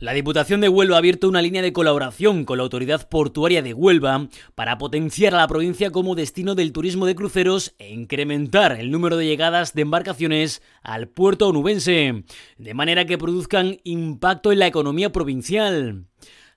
La Diputación de Huelva ha abierto una línea de colaboración con la Autoridad Portuaria de Huelva para potenciar a la provincia como destino del turismo de cruceros e incrementar el número de llegadas de embarcaciones al puerto onubense, de manera que produzcan impacto en la economía provincial.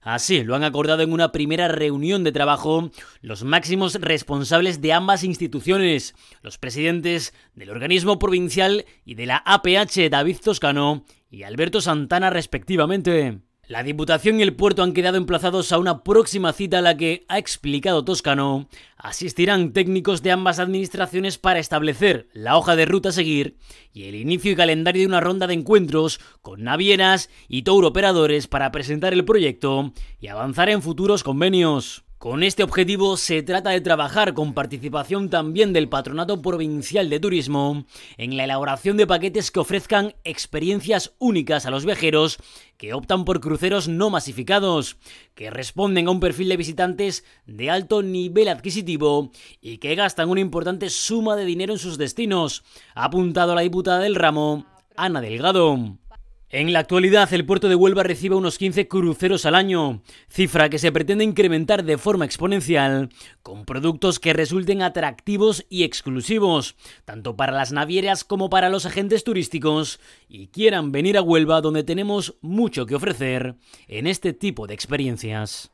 Así lo han acordado en una primera reunión de trabajo los máximos responsables de ambas instituciones, los presidentes del organismo provincial y de la APH David Toscano y Alberto Santana respectivamente. La Diputación y el puerto han quedado emplazados a una próxima cita a la que, ha explicado Toscano, asistirán técnicos de ambas administraciones para establecer la hoja de ruta a seguir y el inicio y calendario de una ronda de encuentros con navieras y tour operadores para presentar el proyecto y avanzar en futuros convenios. Con este objetivo se trata de trabajar con participación también del Patronato Provincial de Turismo en la elaboración de paquetes que ofrezcan experiencias únicas a los viajeros que optan por cruceros no masificados, que responden a un perfil de visitantes de alto nivel adquisitivo y que gastan una importante suma de dinero en sus destinos, ha apuntado la diputada del ramo, Ana Delgado. En la actualidad, el puerto de Huelva recibe unos 15 cruceros al año, cifra que se pretende incrementar de forma exponencial con productos que resulten atractivos y exclusivos, tanto para las navieras como para los agentes turísticos, y quieran venir a Huelva donde tenemos mucho que ofrecer en este tipo de experiencias.